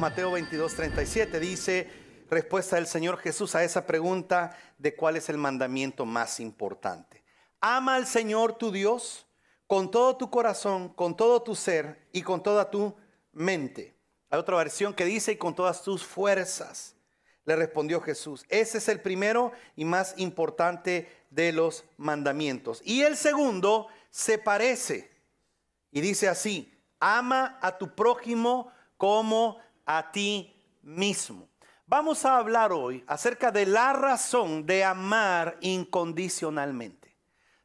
Mateo 22, 37 dice, respuesta del Señor Jesús a esa pregunta de cuál es el mandamiento más importante. Ama al Señor tu Dios con todo tu corazón, con todo tu ser y con toda tu mente. Hay otra versión que dice, y con todas tus fuerzas. Le respondió Jesús, ese es el primero y más importante de los mandamientos. Y el segundo se parece y dice así, ama a tu prójimo como a ti mismo. Vamos a hablar hoy acerca de la razón de amar incondicionalmente.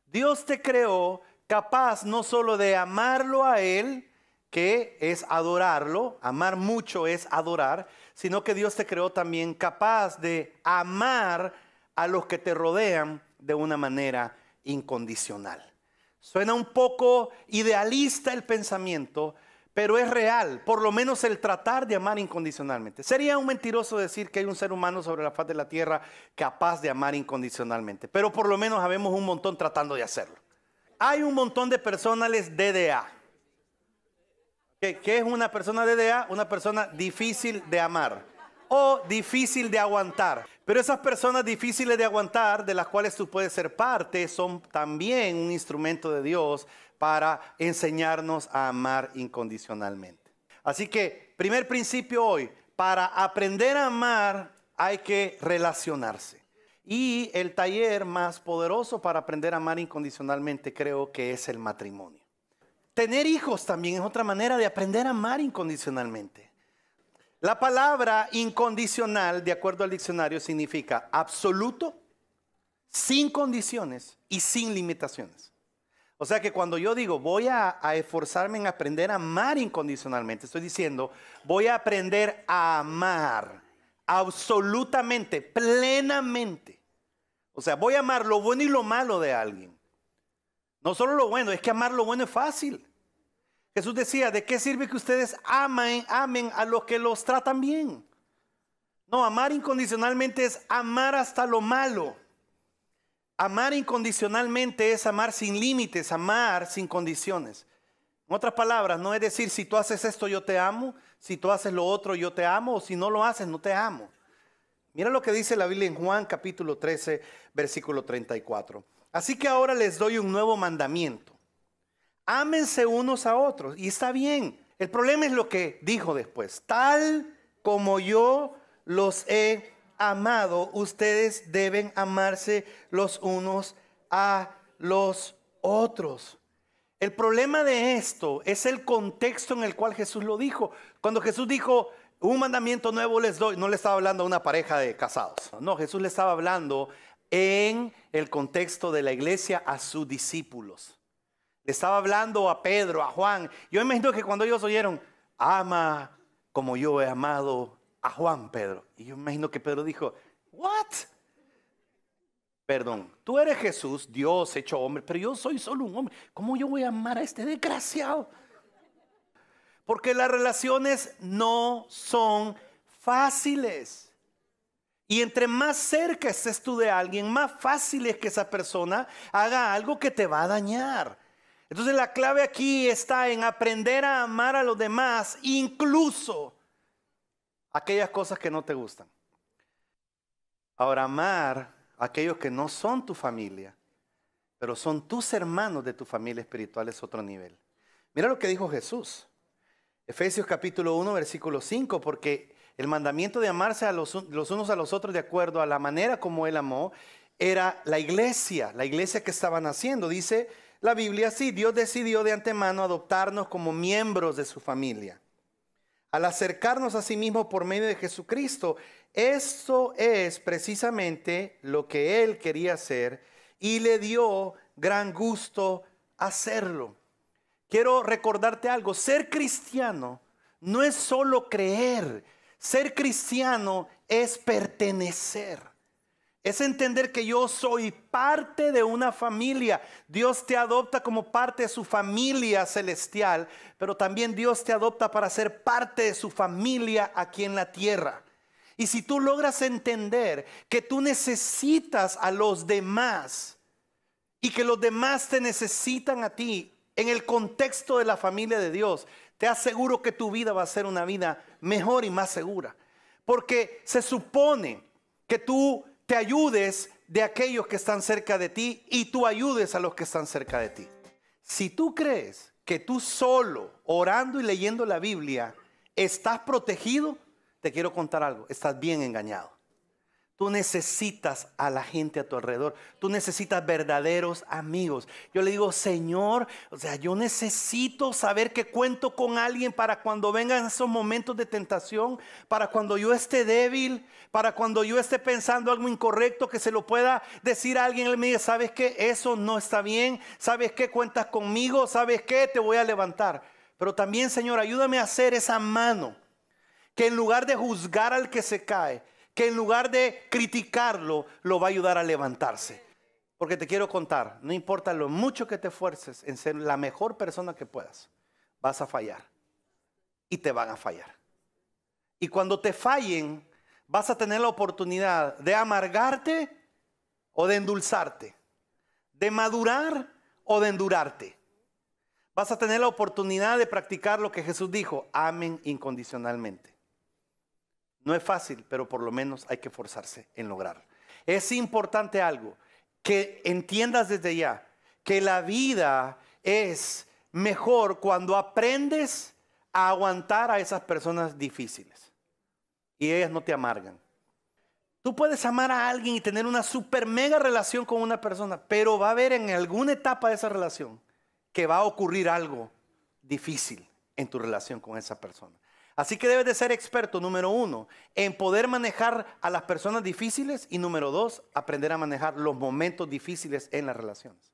Dios te creó capaz no solo de amarlo a Él, que es adorarlo, amar mucho es adorar, sino que Dios te creó también capaz de amar a los que te rodean de una manera incondicional. Suena un poco idealista el pensamiento, pero es real, por lo menos el tratar de amar incondicionalmente. Sería un mentiroso decir que hay un ser humano sobre la faz de la tierra capaz de amar incondicionalmente, pero por lo menos habemos un montón tratando de hacerlo. Hay un montón de personas DDA. ¿Qué, ¿Qué es una persona DDA? Una persona difícil de amar o difícil de aguantar. Pero esas personas difíciles de aguantar, de las cuales tú puedes ser parte, son también un instrumento de Dios para enseñarnos a amar incondicionalmente. Así que, primer principio hoy, para aprender a amar hay que relacionarse. Y el taller más poderoso para aprender a amar incondicionalmente creo que es el matrimonio. Tener hijos también es otra manera de aprender a amar incondicionalmente. La palabra incondicional, de acuerdo al diccionario, significa absoluto, sin condiciones y sin limitaciones. O sea que cuando yo digo voy a, esforzarme en aprender a amar incondicionalmente, estoy diciendo voy a aprender a amar absolutamente, plenamente. O sea, voy a amar lo bueno y lo malo de alguien. No solo lo bueno, es que amar lo bueno es fácil. Jesús decía, ¿de qué sirve que ustedes amen, amen a los que los tratan bien? No, amar incondicionalmente es amar hasta lo malo. Amar incondicionalmente es amar sin límites, amar sin condiciones. En otras palabras, no es decir, si tú haces esto yo te amo, si tú haces lo otro yo te amo, o si no lo haces no te amo. Mira lo que dice la Biblia en Juan capítulo 13, versículo 34. Así que ahora les doy un nuevo mandamiento. Ámense unos a otros. Y está bien. El problema es lo que dijo después. Tal como yo los he amado, ustedes deben amarse los unos a los otros. El problema de esto es el contexto en el cual Jesús lo dijo. Cuando Jesús dijo, un mandamiento nuevo les doy, no le estaba hablando a una pareja de casados. No, Jesús le estaba hablando en el contexto de la iglesia a sus discípulos. Le estaba hablando a Pedro, a Juan. Yo imagino que cuando ellos oyeron, ama como yo he amado a Juan Pedro. Y yo imagino que Pedro dijo, ¿what? Perdón, tú eres Jesús, Dios hecho hombre, pero yo soy solo un hombre. ¿Cómo yo voy a amar a este desgraciado? Porque las relaciones no son fáciles. Y entre más cerca estés tú de alguien, más fácil es que esa persona haga algo que te va a dañar. Entonces la clave aquí está en aprender a amar a los demás, incluso aquellas cosas que no te gustan. Ahora, amar a aquellos que no son tu familia, pero son tus hermanos de tu familia espiritual es otro nivel. Mira lo que dijo Jesús. Efesios capítulo 1, versículo 5, porque el mandamiento de amarse a los, unos a los otros de acuerdo a la manera como Él amó era la iglesia, la iglesia que estaban haciendo Dice la Biblia así, Dios decidió de antemano adoptarnos como miembros de su familia al acercarnos a sí mismo por medio de Jesucristo. Esto es precisamente lo que él quería hacer y le dio gran gusto hacerlo. Quiero recordarte algo, ser cristiano no es solo creer, ser cristiano es pertenecer. Es entender que yo soy parte de una familia. Dios te adopta como parte de su familia celestial, pero también Dios te adopta para ser parte de su familia aquí en la tierra. Y si tú logras entender que tú necesitas a los demás y que los demás te necesitan a ti en el contexto de la familia de Dios, te aseguro que tu vida va a ser una vida mejor y más segura. Porque se supone que tú te ayudes de aquellos que están cerca de ti y tú ayudes a los que están cerca de ti. Si tú crees que tú solo, orando y leyendo la Biblia, estás protegido, te quiero contar algo, estás bien engañado. Tú necesitas a la gente a tu alrededor. Tú necesitas verdaderos amigos. Yo le digo, Señor, o sea, yo necesito saber que cuento con alguien para cuando vengan esos momentos de tentación, para cuando yo esté débil, para cuando yo esté pensando algo incorrecto, que se lo pueda decir a alguien. Él me diga, ¿sabes qué? Eso no está bien. ¿Sabes qué? Cuentas conmigo. ¿Sabes qué? Te voy a levantar. Pero también, Señor, ayúdame a hacer esa mano que en lugar de juzgar al que se cae, que en lugar de criticarlo, lo va a ayudar a levantarse. Porque te quiero contar, no importa lo mucho que te esfuerces en ser la mejor persona que puedas, vas a fallar. Y te van a fallar. Y cuando te fallen, vas a tener la oportunidad de amargarte o de endulzarte, de madurar o de endurarte. Vas a tener la oportunidad de practicar lo que Jesús dijo, amen incondicionalmente. No es fácil, pero por lo menos hay que forzarse en lograrlo. Es importante algo, que entiendas desde ya, que la vida es mejor cuando aprendes a aguantar a esas personas difíciles y ellas no te amargan. Tú puedes amar a alguien y tener una super mega relación con una persona, pero va a haber en alguna etapa de esa relación que va a ocurrir algo difícil en tu relación con esa persona. Así que debes de ser experto, número uno, en poder manejar a las personas difíciles y número dos, aprender a manejar los momentos difíciles en las relaciones.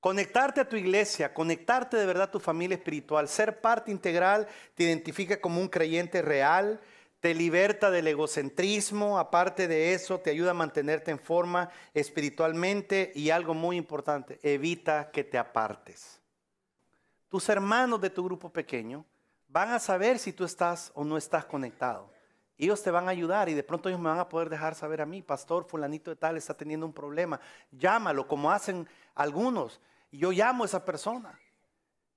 Conectarte a tu iglesia, conectarte de verdad a tu familia espiritual, ser parte integral, te identifica como un creyente real, te liberta del egocentrismo, aparte de eso, te ayuda a mantenerte en forma espiritualmente y algo muy importante, evita que te apartes. Tus hermanos de tu grupo pequeño van a saber si tú estás o no estás conectado. Ellos te van a ayudar y de pronto ellos me van a poder dejar saber a mí, pastor fulanito de tal está teniendo un problema. Llámalo, como hacen algunos. Yo llamo a esa persona.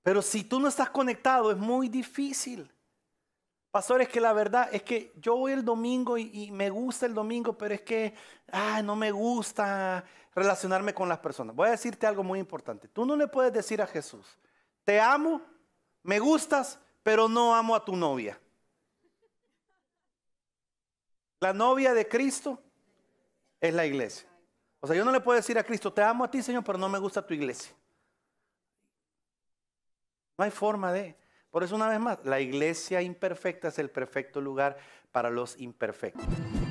Pero si tú no estás conectado, es muy difícil. Pastor, es que la verdad es que yo voy el domingo y, me gusta el domingo, pero es que no me gusta relacionarme con las personas. Voy a decirte algo muy importante. Tú no le puedes decir a Jesús, te amo, me gustas, pero no amo a tu novia. La novia de Cristo es la iglesia. O sea, yo no le puedo decir a Cristo, te amo a ti, Señor, pero no me gusta tu iglesia. No hay forma de... Por eso una vez más, la iglesia imperfecta es el perfecto lugar para los imperfectos.